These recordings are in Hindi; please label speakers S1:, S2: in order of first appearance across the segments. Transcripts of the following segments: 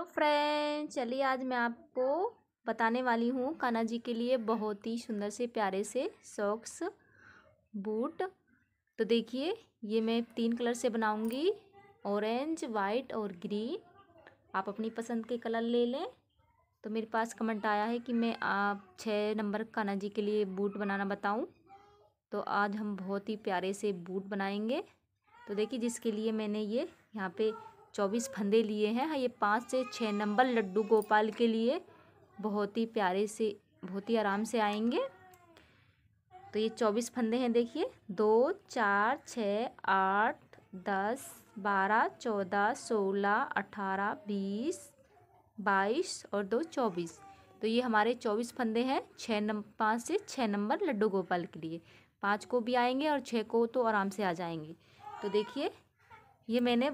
S1: तो फ्रेंड चलिए आज मैं आपको बताने वाली हूँ कान्हा जी के लिए बहुत ही सुंदर से प्यारे से सॉक्स बूट तो देखिए ये मैं तीन कलर से बनाऊँगी ऑरेंज वाइट और ग्रीन आप अपनी पसंद के कलर ले लें तो मेरे पास कमेंट आया है कि मैं आप छः नंबर कान्हा जी के लिए बूट बनाना बताऊं तो आज हम बहुत ही प्यारे से बूट बनाएंगे तो देखिए जिसके लिए मैंने ये यहाँ पे चौबीस फंदे लिए हैं हाँ, ये पाँच से छः नंबर लड्डू गोपाल के लिए बहुत ही प्यारे से बहुत ही आराम से आएंगे तो ये चौबीस फंदे हैं देखिए दो चार छः आठ दस बारह चौदह सोलह अठारह बीस बाईस और दो चौबीस तो ये हमारे चौबीस फंदे हैं छः नंबर पाँच से छः नंबर लड्डू गोपाल के लिए पाँच को भी आएंगे और छः को तो आराम से आ जाएंगे तो देखिए ये मैंने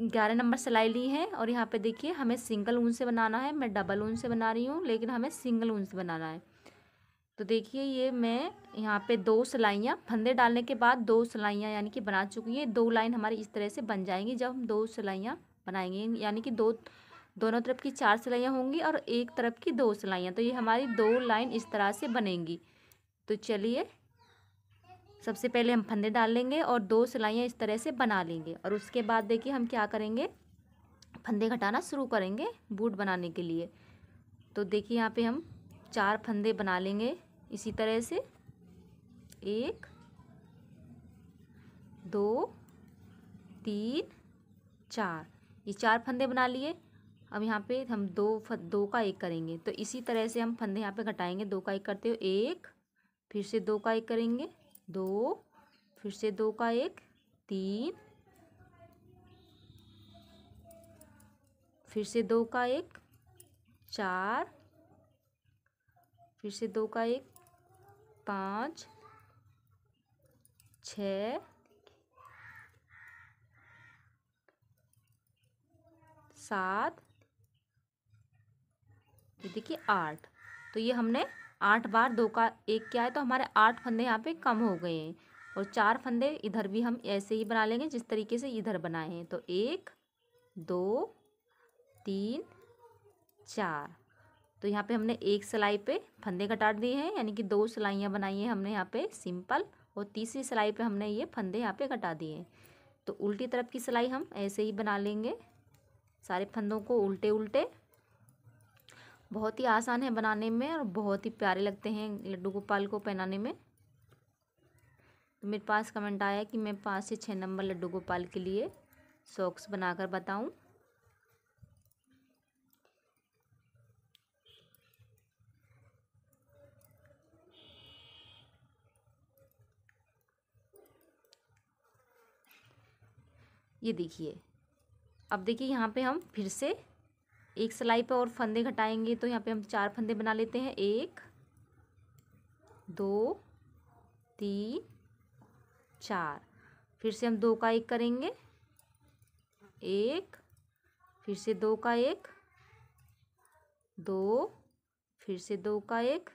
S1: ग्यारह नंबर सिलाई ली है और यहाँ पे देखिए हमें सिंगल ऊन से बनाना है मैं डबल ऊन से बना रही हूँ लेकिन हमें सिंगल ऊन से बनाना है तो देखिए ये मैं यहाँ पे दो सिलाइयाँ फंदे डालने के बाद दो सिलाइयाँ यानी कि बना चुकी हैं दो लाइन हमारी इस तरह से बन जाएंगी जब हम दो सिलाइयाँ बनाएंगे यानी कि दो दोनों तरफ की चार सिलाइयाँ होंगी और एक तरफ की दो सिलाइयाँ तो ये हमारी दो लाइन इस तरह से बनेंगी तो चलिए सबसे पहले हम फंदे डाल लेंगे और दो सिलाइयाँ इस तरह से बना लेंगे और उसके बाद देखिए हम क्या करेंगे फंदे घटाना शुरू करेंगे बूट बनाने के लिए तो देखिए यहाँ पे हम चार फंदे बना लेंगे इसी तरह से एक दो तीन चार ये चार फंदे बना लिए अब यहाँ पे हम दो दो का एक करेंगे तो इसी तरह से हम फंदे यहाँ पे घटाएंगे दो का एक करते हुए एक फिर से दो का एक करेंगे दो फिर से दो का एक तीन फिर से दो का एक चार फिर से दो का एक पाँच छ सात ये देखिए आठ तो ये हमने आठ बार दो का एक क्या है तो हमारे आठ फंदे यहाँ पे कम हो गए हैं और चार फंदे इधर भी हम ऐसे ही बना लेंगे जिस तरीके से इधर बनाए हैं तो एक दो तीन चार तो यहाँ पे हमने एक सिलाई पे फंदे कटाट दिए हैं यानी कि दो सिलाइयाँ बनाई हैं हमने यहाँ पे सिंपल और तीसरी सिलाई पे हमने ये फंदे यहाँ पे कटा दिए हैं तो उल्टी तरफ की सिलाई हम ऐसे ही बना लेंगे सारे फंदों को उल्टे उल्टे बहुत ही आसान है बनाने में और बहुत ही प्यारे लगते हैं लड्डू गोपाल को पहनाने में तो मेरे पास कमेंट आया कि मैं पाँच से छः नंबर लड्डू गोपाल के लिए सॉक्स बनाकर बताऊं ये देखिए अब देखिए यहाँ पे हम फिर से एक सिलाई पर और फंदे घटाएंगे तो यहाँ पे हम चार फंदे बना लेते हैं एक दो तीन चार फिर से हम दो का एक करेंगे एक फिर से दो का एक दो फिर से दो का एक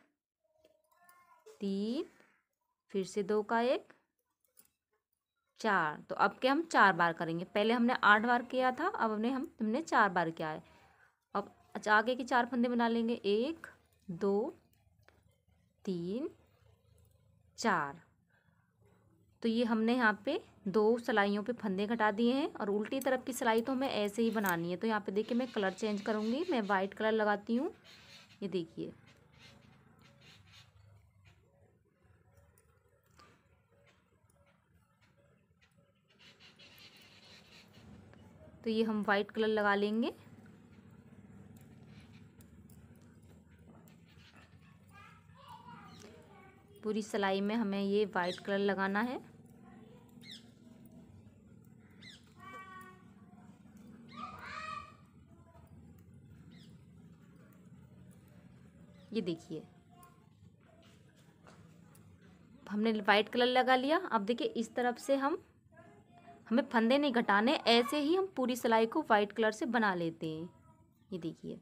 S1: तीन फिर से दो का एक चार तो अब के हम चार बार करेंगे पहले हमने आठ बार किया था अब हमने हम तुमने चार बार किया है अच्छा आगे के चार फंदे बना लेंगे एक दो तीन चार तो ये हमने यहाँ पे दो सिलाइयों पे फंदे घटा दिए हैं और उल्टी तरफ की सिलाई तो हमें ऐसे ही बनानी है तो यहाँ पे देखिए मैं कलर चेंज करूँगी मैं वाइट कलर लगाती हूँ ये देखिए तो ये हम वाइट कलर लगा लेंगे पूरी सिलाई में हमें ये वाइट कलर लगाना है ये देखिए हमने वाइट कलर लगा लिया अब देखिए इस तरफ से हम हमें फंदे नहीं घटाने ऐसे ही हम पूरी सिलाई को वाइट कलर से बना लेते हैं ये देखिए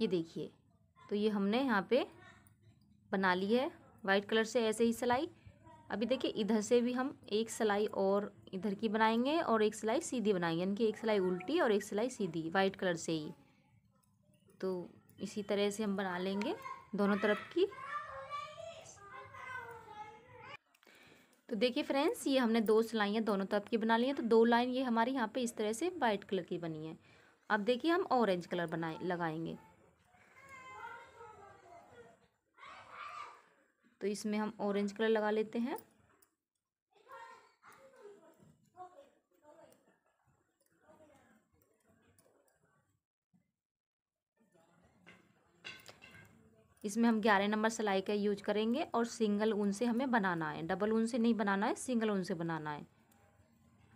S1: ये देखिए तो ये हमने यहाँ पे बना ली है वाइट कलर से ऐसे ही सिलाई अभी देखिए इधर से भी हम एक सिलाई और इधर की बनाएंगे और एक सिलाई सीधी बनाएंगे यानी कि एक सिलाई उल्टी और एक सिलाई सीधी वाइट कलर से ही तो इसी तरह से हम बना लेंगे दोनों तरफ की तो देखिए फ्रेंड्स ये हमने दो सिलाइयाँ दोनों तरफ की बना ली हैं तो दो लाइन ये हमारी यहाँ पे इस तरह से वाइट कलर की बनी है अब देखिए हम ऑरेंज कलर बनाए लगाएंगे तो इसमें हम ऑरेंज कलर लगा लेते हैं इसमें हम ग्यारह नंबर सिलाई का यूज करेंगे और सिंगल ऊन से हमें बनाना है डबल ऊन से नहीं बनाना है सिंगल ऊन से बनाना है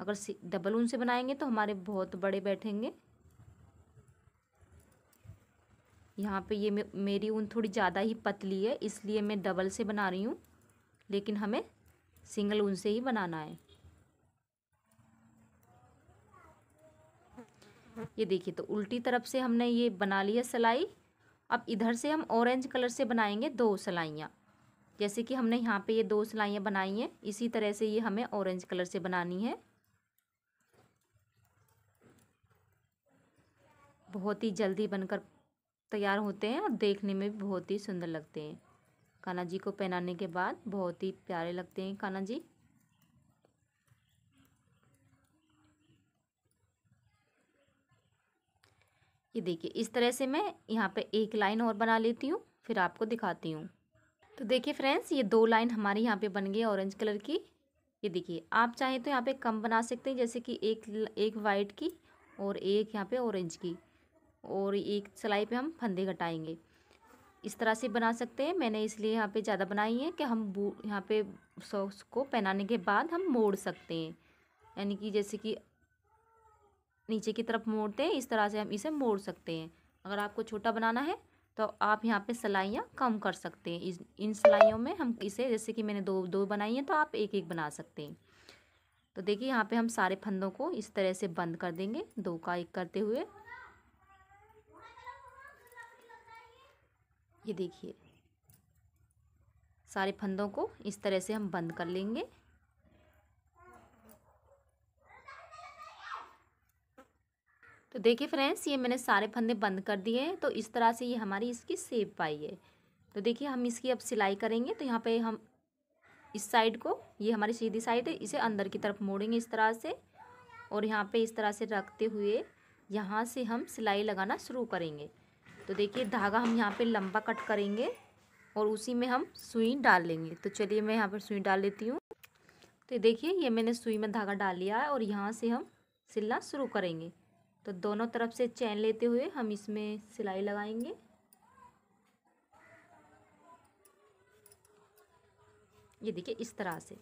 S1: अगर डबल ऊन से बनाएंगे तो हमारे बहुत बड़े बैठेंगे यहाँ पे ये मेरी ऊन थोड़ी ज़्यादा ही पतली है इसलिए मैं डबल से बना रही हूँ लेकिन हमें सिंगल ऊन से ही बनाना है ये देखिए तो उल्टी तरफ से हमने ये बना ली है सिलाई अब इधर से हम ऑरेंज कलर से बनाएंगे दो सिलाइयाँ जैसे कि हमने यहाँ पे ये दो सिलाइयाँ बनाई हैं इसी तरह से ये हमें ऑरेंज कलर से बनानी है बहुत ही जल्दी बनकर तैयार होते हैं और देखने में भी बहुत ही सुंदर लगते हैं कान्हा जी को पहनाने के बाद बहुत ही प्यारे लगते हैं कान्हा जी ये देखिए इस तरह से मैं यहाँ पे एक लाइन और बना लेती हूँ फिर आपको दिखाती हूँ तो देखिए फ्रेंड्स ये दो लाइन हमारे यहाँ पे बन गई ऑरेंज कलर की ये देखिए आप चाहें तो यहाँ पे कम बना सकते हैं जैसे कि एक एक वाइट की और एक यहाँ पे ऑरेंज की और एक सिलाई पे हम फंदे घटाएंगे इस तरह से बना सकते हैं मैंने इसलिए यहाँ पे ज़्यादा बनाई है कि हम यहाँ पे सॉक्स को पहनाने के बाद हम मोड़ सकते हैं यानी कि जैसे कि नीचे की तरफ मोड़ते हैं इस तरह से हम इसे मोड़ सकते हैं अगर आपको छोटा बनाना है तो आप यहाँ पे सिलाइयाँ कम कर सकते हैं इस इन सिलाइयों में हम इसे जैसे कि मैंने दो दो बनाई हैं तो आप एक एक बना सकते हैं तो देखिए यहाँ पे हम सारे फंदों को इस तरह से बंद कर देंगे दो का एक करते हुए ये देखिए सारे फंदों को इस तरह से हम बंद कर लेंगे तो देखिए फ्रेंड्स ये मैंने सारे फंदे बंद कर दिए हैं तो इस तरह से ये हमारी इसकी सेप पाई है तो देखिए हम इसकी अब सिलाई करेंगे तो यहाँ पे हम इस साइड को ये हमारी सीधी साइड है इसे अंदर की तरफ मोड़ेंगे इस तरह से और यहाँ पे इस तरह से रखते हुए यहाँ से हम सिलाई लगाना शुरू करेंगे तो देखिए धागा हम यहाँ पे लंबा कट करेंगे और उसी में हम सुई डाल लेंगे तो चलिए मैं यहाँ पर सुई डाल लेती हूँ तो देखिए ये मैंने सुई में धागा डाल लिया है और यहाँ से हम सिलना शुरू करेंगे तो दोनों तरफ से चैन लेते हुए हम इसमें सिलाई लगाएंगे ये देखिए इस तरह से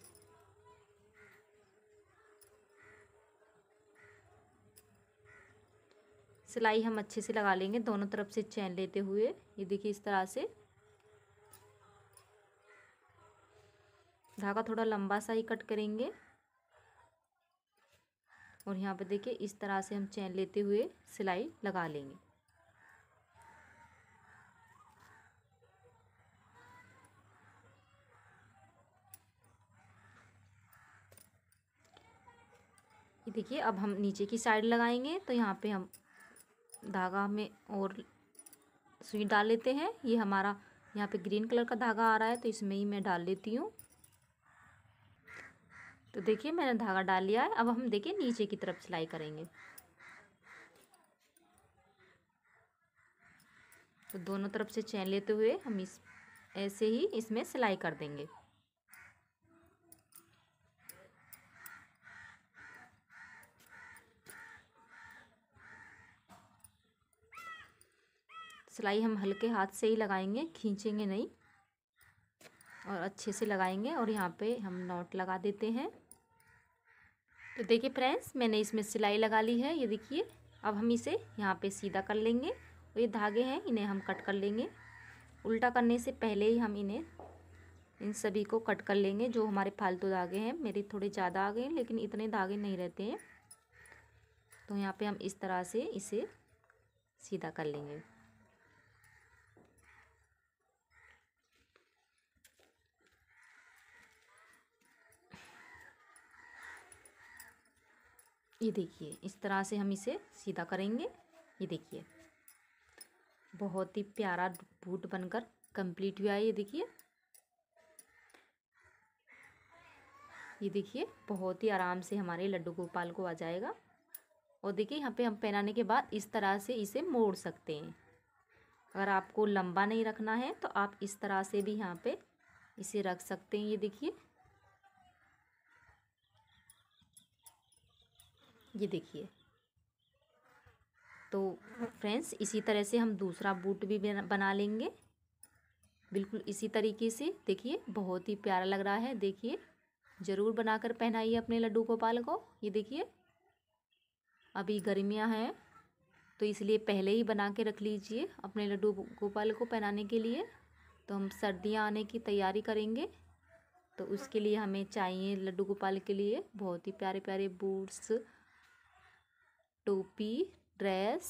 S1: सिलाई हम अच्छे से लगा लेंगे दोनों तरफ से चैन लेते हुए ये देखिए इस तरह से धागा थोड़ा लंबा सा ही कट करेंगे और यहाँ पर देखिए इस तरह से हम चैन लेते हुए सिलाई लगा लेंगे देखिए अब हम नीचे की साइड लगाएंगे तो यहाँ पे हम धागा में और सुई डाल लेते हैं ये हमारा यहाँ पे ग्रीन कलर का धागा आ रहा है तो इसमें ही मैं डाल लेती हूँ तो देखिए मैंने धागा डाल लिया है अब हम देखिए नीचे की तरफ सिलाई करेंगे तो दोनों तरफ से चैन लेते हुए हम इस ऐसे ही इसमें सिलाई कर देंगे सिलाई हम हल्के हाथ से ही लगाएंगे खींचेंगे नहीं और अच्छे से लगाएंगे और यहाँ पे हम नॉट लगा देते हैं तो देखिए फ्रेंड्स मैंने इसमें सिलाई लगा ली है ये देखिए अब हम इसे यहाँ पे सीधा कर लेंगे और ये धागे हैं इन्हें हम कट कर लेंगे उल्टा करने से पहले ही हम इन्हें इन सभी को कट कर लेंगे जो हमारे फालतू धागे हैं मेरे थोड़े ज़्यादा आ गए हैं लेकिन इतने धागे नहीं रहते हैं तो यहाँ पे हम इस तरह से इसे सीधा कर लेंगे ये देखिए इस तरह से हम इसे सीधा करेंगे ये देखिए बहुत ही प्यारा बूट बनकर कंप्लीट हुआ है ये देखिए ये देखिए बहुत ही आराम से हमारे लड्डू गोपाल को आ जाएगा और देखिए यहाँ पे हम पहनाने के बाद इस तरह से इसे मोड़ सकते हैं अगर आपको लंबा नहीं रखना है तो आप इस तरह से भी यहाँ पे इसे रख सकते हैं ये देखिए ये देखिए तो फ्रेंड्स इसी तरह से हम दूसरा बूट भी बना लेंगे बिल्कुल इसी तरीके से देखिए बहुत ही प्यारा लग रहा है देखिए ज़रूर बनाकर पहनाइए अपने लड्डू गोपाल को ये देखिए अभी गर्मियां हैं तो इसलिए पहले ही बना के रख लीजिए अपने लड्डू गोपाल को पहनाने के लिए तो हम सर्दियाँ आने की तैयारी करेंगे तो उसके लिए हमें चाहिए लड्डू गोपाल के लिए बहुत ही प्यारे प्यारे बूट्स टोपी ड्रेस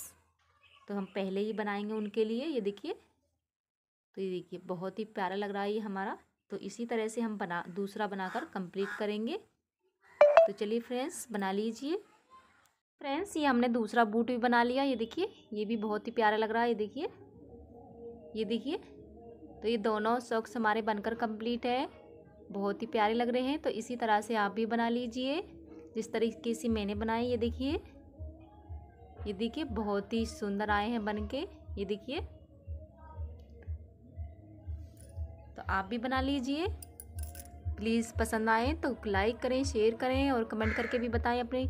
S1: तो हम पहले ही बनाएंगे उनके लिए ये देखिए तो ये देखिए बहुत ही प्यारा लग रहा है ये हमारा तो इसी तरह से हम बना दूसरा बनाकर कंप्लीट करेंगे तो चलिए फ्रेंड्स बना लीजिए फ्रेंड्स ये हमने दूसरा बूट भी बना लिया ये देखिए ये भी बहुत ही प्यारा लग रहा है ये देखिए ये देखिए तो ये दोनों सॉक्स हमारे बनकर कंप्लीट है बहुत ही प्यारे लग रहे हैं तो इसी तरह से आप भी बना लीजिए जिस तरीके से मैंने बनाए ये देखिए ये देखिए बहुत ही सुंदर आए हैं बन के ये देखिए तो आप भी बना लीजिए प्लीज़ पसंद आए तो लाइक करें शेयर करें और कमेंट करके भी बताएं अपने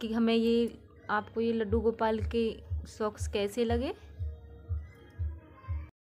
S1: कि हमें ये आपको ये लड्डू गोपाल के सॉक्स कैसे लगे